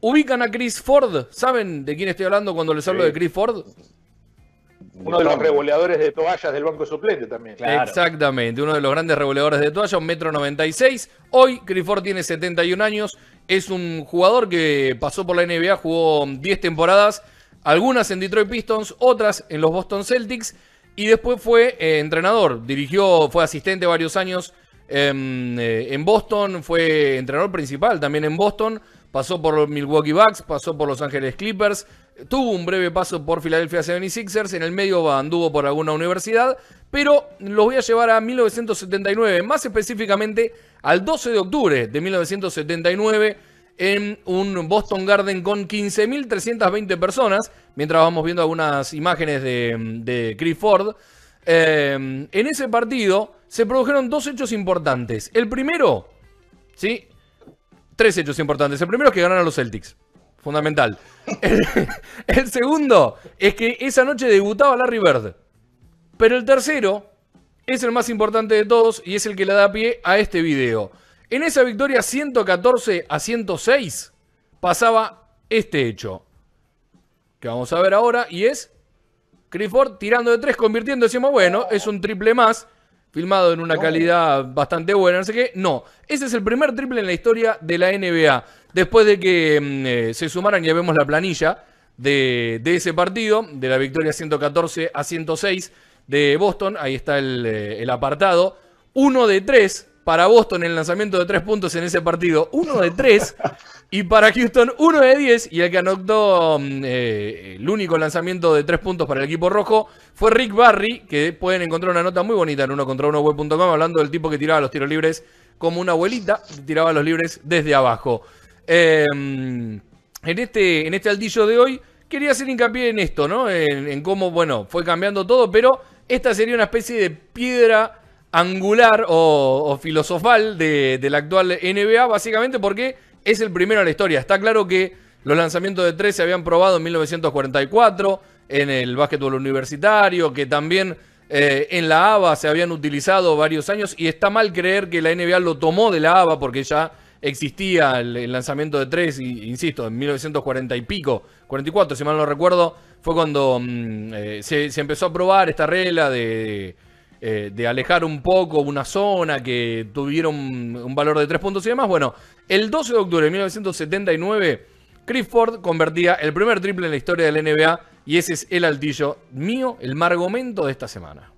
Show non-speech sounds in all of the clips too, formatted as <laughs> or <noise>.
¿Ubican a Chris Ford? ¿Saben de quién estoy hablando cuando les hablo de Chris Ford? Uno de los revoleadores de toallas del banco suplente también. Exactamente, uno de los grandes revoleadores de toallas, un metro 96. Hoy Chris Ford tiene 71 años, es un jugador que pasó por la NBA, jugó 10 temporadas, algunas en Detroit Pistons, otras en los Boston Celtics, y después fue eh, entrenador, dirigió, fue asistente varios años em, eh, en Boston, fue entrenador principal también en Boston pasó por Milwaukee Bucks, pasó por Los Ángeles Clippers, tuvo un breve paso por Philadelphia 76ers, en el medio anduvo por alguna universidad, pero los voy a llevar a 1979, más específicamente al 12 de octubre de 1979 en un Boston Garden con 15.320 personas, mientras vamos viendo algunas imágenes de, de em, en ese partido se produjeron dos hechos importantes. El primero, ¿sí? tres hechos importantes. El primero es que ganaron los Celtics. Fundamental. El, segundo es que esa noche debutaba Larry Bird. Pero el tercero es el más importante de todos y es el que le da pie a este video. En esa victoria 114 a 106 pasaba este hecho. Que vamos a ver ahora y es Clifford tirando de tres, convirtiendo, decimos, bueno, es un triple más filmado en una calidad bastante buena, no sé qué. No, ese es el primer triple en la historia de la NBA. Después de que mm, eh, se sumaran, ya vemos la planilla de, ese partido, de la victoria 114 a 106 de Boston, ahí está el, eh, el apartado. Uno de tres para Boston el lanzamiento de tres puntos en ese partido, uno de tres, <laughs> y para Houston uno de diez, y el que anotó mm, eh, el único lanzamiento de tres puntos para el equipo rojo fue Rick Barry, que pueden encontrar una nota muy bonita en uno contra uno web.com hablando del tipo que tiraba los tiros libres como una abuelita, tiraba los libres desde abajo. Em, en, este, en este altillo de hoy quería hacer hincapié en esto, ¿no? En, en cómo, bueno, fue cambiando todo, pero esta sería una especie de piedra angular o, filosofal de, la actual NBA, básicamente porque es el primero en la historia. Está claro que los lanzamientos de tres se habían probado en 1944 en el básquetbol universitario, que también eh, en la ABA se habían utilizado varios años y está mal creer que la NBA lo tomó de la ABA porque ya existía el, lanzamiento de tres, y, insisto, en 1940 y pico, 44 si mal no recuerdo, fue cuando mm, eh, se, empezó a probar esta regla de eh, de alejar un poco una zona que tuvieron un, valor de 3 puntos y demás. Bueno, el 12 de octubre de 1979, Chris convertía el primer triple en la historia del NBA y ese es el altillo mío, el margomento de esta semana.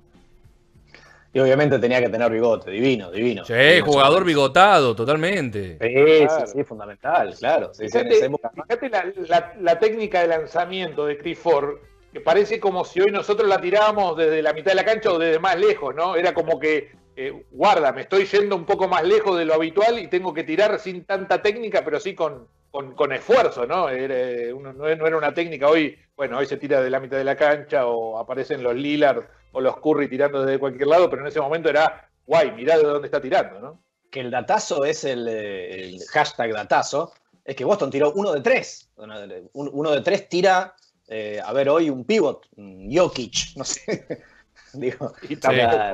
Y obviamente tenía que tener bigote, divino, divino. Sí, jugador bigotado, totalmente. Sí, fundamental, claro. fíjate, la, técnica de lanzamiento de Chris que parece como si hoy nosotros la tirábamos desde la mitad de la cancha o desde más lejos, ¿no? Era como que, eh, guarda, me estoy yendo un poco más lejos de lo habitual y tengo que tirar sin tanta técnica, pero sí con, con, esfuerzo, ¿no? Era, eh, no era una técnica hoy, bueno, hoy se tira de la mitad de la cancha o aparecen los Lillard o los Curry tirando desde cualquier lado, pero en ese momento era, guay, mirá de dónde está tirando, ¿no? Que el datazo es el, eh, el hashtag datazo, es que Boston tiró uno de tres. Uno de tres tira eh, a ver hoy un pivot, Jokic, no sé. <laughs> Digo,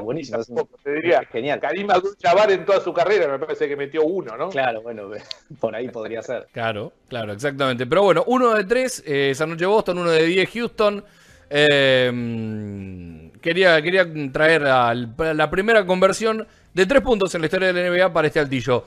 buenísimo. diría, genial. Karim abdul en toda su carrera me parece que metió uno, ¿no? Claro, bueno, <laughs> por ahí podría ser. Claro, claro, exactamente. Pero bueno, uno de tres, eh, esa noche Boston, uno de diez Houston. Em, quería, quería traer la primera conversión de tres puntos en la historia de NBA para este altillo.